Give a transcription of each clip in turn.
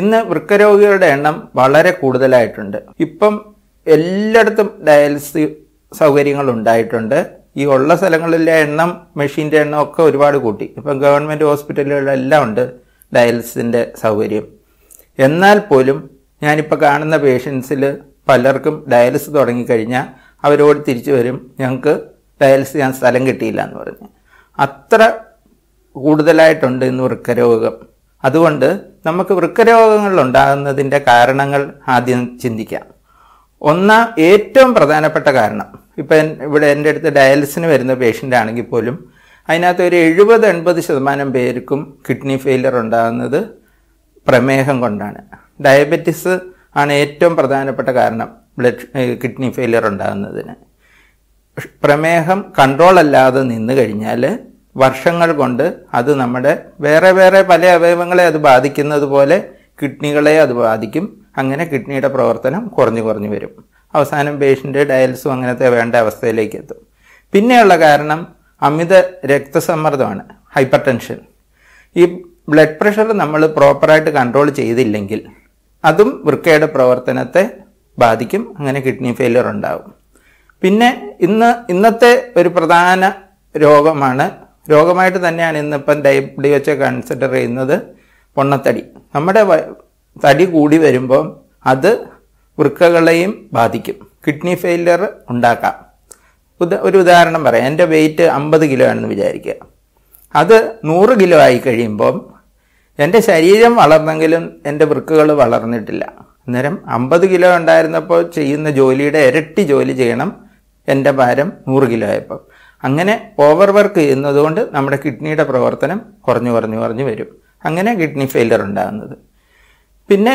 ഇന്ന് വൃക്കരോഗികളുടെ എണ്ണം വളരെ കൂടുതലായിട്ടുണ്ട് ഇപ്പം എല്ലായിടത്തും ഡയാലിസിസ് സൗകര്യങ്ങൾ ഉണ്ടായിട്ടുണ്ട് ഈ ഉള്ള സ്ഥലങ്ങളിലെ എണ്ണം മെഷീൻ്റെ എണ്ണം ഒക്കെ ഒരുപാട് കൂട്ടി ഇപ്പം ഗവൺമെൻറ് ഹോസ്പിറ്റലുകളിലെല്ലാം ഉണ്ട് ഡയാലിസിൻ്റെ സൗകര്യം എന്നാൽ പോലും ഞാനിപ്പോൾ കാണുന്ന പേഷ്യൻസിൽ പലർക്കും ഡയാലിസിസ് തുടങ്ങിക്കഴിഞ്ഞാൽ അവരോട് തിരിച്ചു വരും ഞങ്ങൾക്ക് ഡയാലിസിസ് ചെയ്യാൻ സ്ഥലം കിട്ടിയില്ല എന്ന് പറഞ്ഞ് അത്ര കൂടുതലായിട്ടുണ്ട് ഇന്ന് വൃക്കരോഗം അതുകൊണ്ട് നമുക്ക് വൃക്കരോഗങ്ങൾ ഉണ്ടാകുന്നതിൻ്റെ കാരണങ്ങൾ ആദ്യം ചിന്തിക്കാം ഒന്നാം ഏറ്റവും പ്രധാനപ്പെട്ട കാരണം ഇപ്പം ഇവിടെ എൻ്റെ അടുത്ത് ഡയാലിസിന് വരുന്ന പേഷ്യൻ്റ് ആണെങ്കിൽ പോലും അതിനകത്ത് ഒരു എഴുപത് എൺപത് ശതമാനം പേർക്കും കിഡ്നി ഫെയിലർ ഉണ്ടാകുന്നത് പ്രമേഹം കൊണ്ടാണ് ഡയബറ്റിസ് ആണ് ഏറ്റവും പ്രധാനപ്പെട്ട കാരണം ബ്ലഡ് കിഡ്നി ഫെയിലർ ഉണ്ടാകുന്നതിന് പ്രമേഹം കൺട്രോൾ അല്ലാതെ നിന്ന് കഴിഞ്ഞാൽ വർഷങ്ങൾ കൊണ്ട് അത് നമ്മുടെ വേറെ വേറെ പല അവയവങ്ങളെ അത് ബാധിക്കുന്നത് പോലെ കിഡ്നികളെ അത് ബാധിക്കും അങ്ങനെ കിഡ്നിയുടെ പ്രവർത്തനം കുറഞ്ഞു കുറഞ്ഞു വരും അവസാനം പേഷ്യൻ്റ് ഡയലിസും അങ്ങനത്തെ വേണ്ട അവസ്ഥയിലേക്ക് എത്തും പിന്നെയുള്ള കാരണം അമിത രക്തസമ്മർദ്ദമാണ് ഹൈപ്പർ ടെൻഷൻ ഈ ബ്ലഡ് പ്രഷർ നമ്മൾ പ്രോപ്പറായിട്ട് കൺട്രോൾ ചെയ്തില്ലെങ്കിൽ അതും വൃക്കയുടെ പ്രവർത്തനത്തെ ബാധിക്കും അങ്ങനെ കിഡ്നി ഫെയിലിയർ ഉണ്ടാവും പിന്നെ ഇന്ന് ഇന്നത്തെ ഒരു പ്രധാന രോഗമാണ് രോഗമായിട്ട് തന്നെയാണ് ഇന്നിപ്പം ഡയബറ്റി വെച്ച് കൺസിഡർ ചെയ്യുന്നത് പൊണ്ണത്തടി നമ്മുടെ തടി കൂടി വരുമ്പം അത് വൃക്കകളെയും ബാധിക്കും കിഡ്നി ഫെയിലിയർ ഉണ്ടാക്കാം ഉദ ഒരു ഉദാഹരണം പറയാം എൻ്റെ വെയിറ്റ് അമ്പത് കിലോ ആണെന്ന് വിചാരിക്കുക അത് നൂറ് കിലോ ആയി കഴിയുമ്പം എൻ്റെ ശരീരം വളർന്നെങ്കിലും എൻ്റെ വൃക്കകൾ വളർന്നിട്ടില്ല അന്നേരം അമ്പത് കിലോ ഉണ്ടായിരുന്നപ്പോൾ ചെയ്യുന്ന ജോലിയുടെ ഇരട്ടി ജോലി ചെയ്യണം എൻ്റെ ഭാരം നൂറ് കിലോ ആയപ്പോൾ അങ്ങനെ ഓവർ വർക്ക് ചെയ്യുന്നതുകൊണ്ട് നമ്മുടെ കിഡ്നിയുടെ പ്രവർത്തനം കുറഞ്ഞു കുറഞ്ഞു കുറഞ്ഞു വരും അങ്ങനെ കിഡ്നി ഫെയിലർ ഉണ്ടാകുന്നത് പിന്നെ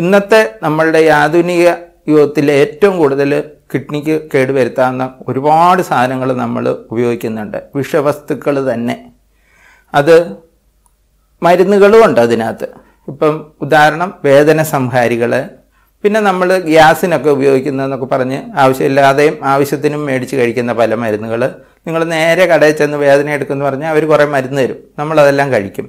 ഇന്നത്തെ നമ്മളുടെ ആധുനിക യുഗത്തിലെ ഏറ്റവും കൂടുതൽ കിഡ്നിക്ക് കേടുവരുത്താവുന്ന ഒരുപാട് സാധനങ്ങൾ നമ്മൾ ഉപയോഗിക്കുന്നുണ്ട് വിഷവസ്തുക്കൾ തന്നെ അത് മരുന്നുകളും ഉണ്ട് അതിനകത്ത് ഇപ്പം ഉദാഹരണം വേദന സംഹാരികൾ പിന്നെ നമ്മൾ ഗ്യാസിനൊക്കെ ഉപയോഗിക്കുന്നതെന്നൊക്കെ പറഞ്ഞ് ആവശ്യമില്ലാതെയും ആവശ്യത്തിനും മേടിച്ച് കഴിക്കുന്ന പല മരുന്നുകൾ നിങ്ങൾ നേരെ കടയിൽ ചെന്ന് വേദന എടുക്കുമെന്ന് പറഞ്ഞാൽ അവർ കുറേ മരുന്ന് തരും നമ്മളതെല്ലാം കഴിക്കും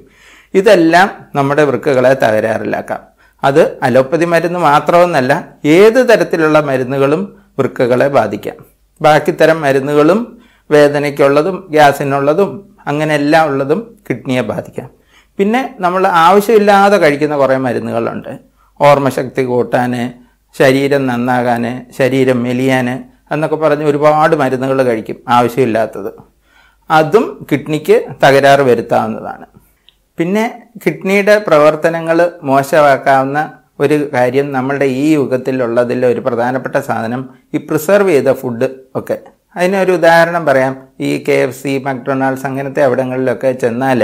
ഇതെല്ലാം നമ്മുടെ വൃക്കകളെ തകരാറിലാക്കാം അത് അലോപ്പതി മരുന്ന് മാത്രമെന്നല്ല ഏത് തരത്തിലുള്ള മരുന്നുകളും വൃക്കകളെ ബാധിക്കാം ബാക്കി തരം മരുന്നുകളും വേദനയ്ക്കുള്ളതും ഗ്യാസിനുള്ളതും അങ്ങനെ എല്ലാം ഉള്ളതും കിഡ്നിയെ ബാധിക്കാം പിന്നെ നമ്മൾ ആവശ്യമില്ലാതെ കഴിക്കുന്ന കുറേ മരുന്നുകളുണ്ട് ഓർമ്മശക്തി കൂട്ടാൻ ശരീരം നന്നാകാൻ ശരീരം മെലിയാൻ എന്നൊക്കെ പറഞ്ഞ് ഒരുപാട് മരുന്നുകൾ കഴിക്കും ആവശ്യമില്ലാത്തത് അതും കിഡ്നിക്ക് തകരാറ് വരുത്താവുന്നതാണ് പിന്നെ കിഡ്നിയുടെ പ്രവർത്തനങ്ങൾ മോശമാക്കാവുന്ന ഒരു കാര്യം നമ്മളുടെ ഈ യുഗത്തിലുള്ളതിൽ ഒരു പ്രധാനപ്പെട്ട സാധനം ഈ പ്രിസർവ് ചെയ്ത ഫുഡ് ഒക്കെ അതിനൊരു ഉദാഹരണം പറയാം ഈ കെ എഫ് സി മക്ഡൊണാൾഡ്സ് അങ്ങനത്തെ അവിടങ്ങളിലൊക്കെ ചെന്നാൽ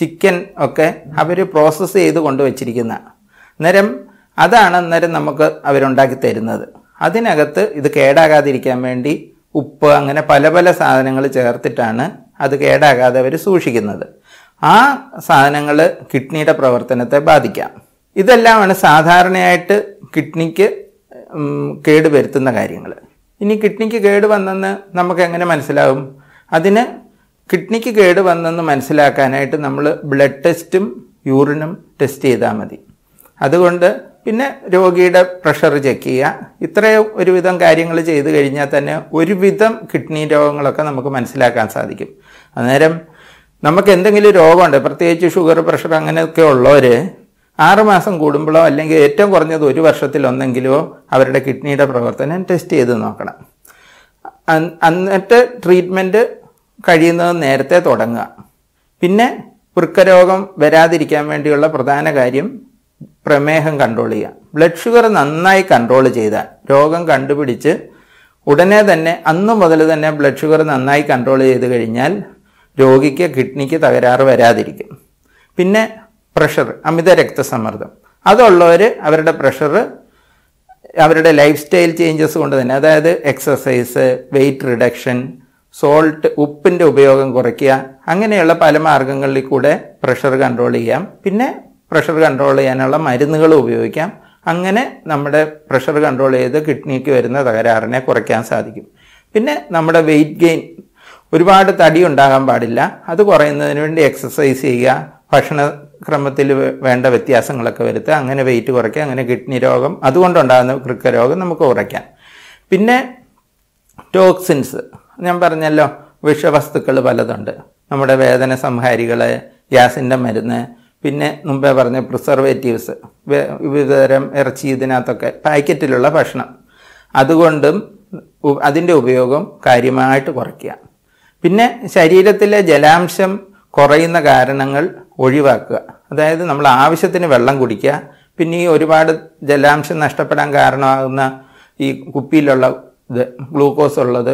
ചിക്കൻ ഒക്കെ അവർ പ്രോസസ്സ് ചെയ്ത് കൊണ്ടുവച്ചിരിക്കുന്ന അന്നേരം അതാണ് അന്നേരം നമുക്ക് അവരുണ്ടാക്കി തരുന്നത് അതിനകത്ത് ഇത് കേടാകാതിരിക്കാൻ വേണ്ടി ഉപ്പ് അങ്ങനെ പല പല സാധനങ്ങൾ ചേർത്തിട്ടാണ് അത് കേടാകാതെ അവർ സൂക്ഷിക്കുന്നത് ആ സാധനങ്ങൾ കിഡ്നിയുടെ പ്രവർത്തനത്തെ ബാധിക്കാം ഇതെല്ലാമാണ് സാധാരണയായിട്ട് കിഡ്നിക്ക് കേട് വരുത്തുന്ന കാര്യങ്ങൾ ഇനി കിഡ്നിക്ക് കേട് വന്നെന്ന് നമുക്ക് എങ്ങനെ മനസ്സിലാവും അതിന് കിഡ്നിക്ക് കേട് വന്നെന്ന് മനസ്സിലാക്കാനായിട്ട് നമ്മൾ ബ്ലഡ് ടെസ്റ്റും യൂറിനും ടെസ്റ്റ് ചെയ്താൽ മതി അതുകൊണ്ട് പിന്നെ രോഗിയുടെ പ്രഷർ ചെക്ക് ചെയ്യുക ഇത്രയും ഒരുവിധം കാര്യങ്ങൾ ചെയ്തു കഴിഞ്ഞാൽ തന്നെ ഒരുവിധം കിഡ്നി രോഗങ്ങളൊക്കെ നമുക്ക് മനസ്സിലാക്കാൻ സാധിക്കും അന്നേരം നമുക്ക് എന്തെങ്കിലും രോഗമുണ്ട് പ്രത്യേകിച്ച് ഷുഗർ പ്രഷർ അങ്ങനെയൊക്കെ ഉള്ളവർ ആറുമാസം കൂടുമ്പോഴോ അല്ലെങ്കിൽ ഏറ്റവും കുറഞ്ഞത് ഒരു വർഷത്തിലൊന്നെങ്കിലോ അവരുടെ കിഡ്നിയുടെ പ്രവർത്തനം ടെസ്റ്റ് ചെയ്ത് നോക്കണം എന്നിട്ട് ട്രീറ്റ്മെൻറ്റ് കഴിയുന്നത് നേരത്തെ തുടങ്ങുക പിന്നെ വൃക്കരോഗം വരാതിരിക്കാൻ വേണ്ടിയുള്ള പ്രധാന കാര്യം പ്രമേഹം കൺട്രോൾ ചെയ്യുക ബ്ലഡ് ഷുഗർ നന്നായി കൺട്രോൾ ചെയ്താൽ രോഗം കണ്ടുപിടിച്ച് ഉടനെ തന്നെ അന്ന് മുതൽ തന്നെ ബ്ലഡ് ഷുഗർ നന്നായി കൺട്രോൾ ചെയ്ത് കഴിഞ്ഞാൽ രോഗിക്ക് കിഡ്നിക്ക് തകരാറ് വരാതിരിക്കും പിന്നെ പ്രഷർ അമിത രക്തസമ്മർദ്ദം അതുള്ളവർ അവരുടെ പ്രഷർ അവരുടെ ലൈഫ് സ്റ്റൈൽ ചേഞ്ചസ് കൊണ്ട് തന്നെ അതായത് എക്സസൈസ് വെയിറ്റ് റിഡക്ഷൻ സോൾട്ട് ഉപ്പിൻ്റെ ഉപയോഗം കുറയ്ക്കുക അങ്ങനെയുള്ള പല മാർഗങ്ങളിൽ കൂടെ പ്രഷർ കൺട്രോൾ ചെയ്യാം പിന്നെ പ്രഷർ കൺട്രോൾ ചെയ്യാനുള്ള മരുന്നുകൾ ഉപയോഗിക്കാം അങ്ങനെ നമ്മുടെ പ്രഷർ കൺട്രോൾ ചെയ്ത് കിഡ്നിക്ക് വരുന്ന തകരാറിനെ കുറയ്ക്കാൻ സാധിക്കും പിന്നെ നമ്മുടെ വെയിറ്റ് ഗെയിൻ ഒരുപാട് തടി ഉണ്ടാകാൻ പാടില്ല അത് കുറയുന്നതിന് വേണ്ടി എക്സസൈസ് ചെയ്യുക ഭക്ഷണക്രമത്തിൽ വേണ്ട വ്യത്യാസങ്ങളൊക്കെ വരുത്തുക അങ്ങനെ വെയിറ്റ് കുറയ്ക്കുക അങ്ങനെ കിഡ്നി രോഗം അതുകൊണ്ടുണ്ടാകുന്ന വൃക്കരോഗം നമുക്ക് കുറയ്ക്കാം പിന്നെ ടോക്സിൻസ് ഞാൻ പറഞ്ഞല്ലോ വിഷവസ്തുക്കൾ പലതുണ്ട് നമ്മുടെ വേദന സംഹാരികൾ ഗ്യാസിൻ്റെ മരുന്ന് പിന്നെ മുമ്പേ പറഞ്ഞ പ്രിസർവേറ്റീവ്സ് വിവിധതരം ഇറച്ചി ഇതിനകത്തൊക്കെ പാക്കറ്റിലുള്ള ഭക്ഷണം അതുകൊണ്ടും അതിൻ്റെ ഉപയോഗം കാര്യമായിട്ട് കുറയ്ക്കുക പിന്നെ ശരീരത്തിലെ ജലാംശം കുറയുന്ന കാരണങ്ങൾ ഒഴിവാക്കുക അതായത് നമ്മൾ ആവശ്യത്തിന് വെള്ളം കുടിക്കുക പിന്നെ ഈ ഒരുപാട് ജലാംശം നഷ്ടപ്പെടാൻ കാരണമാകുന്ന ഈ കുപ്പിയിലുള്ള ഇത് ഗ്ലൂക്കോസ് ഉള്ളത്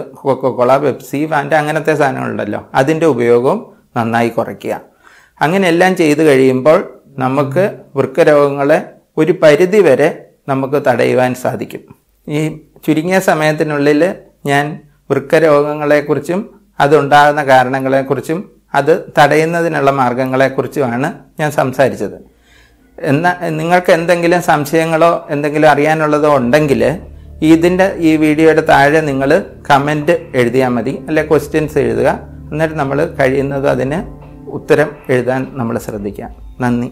കൊള പെപ്സി ഫാൻറ്റ് അങ്ങനത്തെ സാധനങ്ങളുണ്ടല്ലോ അതിൻ്റെ ഉപയോഗം നന്നായി കുറയ്ക്കുക അങ്ങനെയെല്ലാം ചെയ്തു കഴിയുമ്പോൾ നമുക്ക് വൃക്കരോഗങ്ങളെ ഒരു പരിധി വരെ നമുക്ക് തടയുവാൻ സാധിക്കും ഈ ചുരുങ്ങിയ സമയത്തിനുള്ളിൽ ഞാൻ വൃക്കരോഗങ്ങളെക്കുറിച്ചും അതുണ്ടാകുന്ന കാരണങ്ങളെക്കുറിച്ചും അത് തടയുന്നതിനുള്ള മാർഗങ്ങളെക്കുറിച്ചുമാണ് ഞാൻ സംസാരിച്ചത് എന്നാൽ നിങ്ങൾക്ക് എന്തെങ്കിലും സംശയങ്ങളോ എന്തെങ്കിലും അറിയാനുള്ളതോ ഉണ്ടെങ്കിൽ ഇതിൻ്റെ ഈ വീഡിയോയുടെ താഴെ നിങ്ങൾ കമൻറ്റ് എഴുതിയാൽ മതി അല്ലെ ക്വസ്റ്റ്യൻസ് എഴുതുക എന്നിട്ട് നമ്മൾ കഴിയുന്നത് അതിന് ഉത്തരം എഴുതാൻ നമ്മൾ ശ്രദ്ധിക്കാം നന്ദി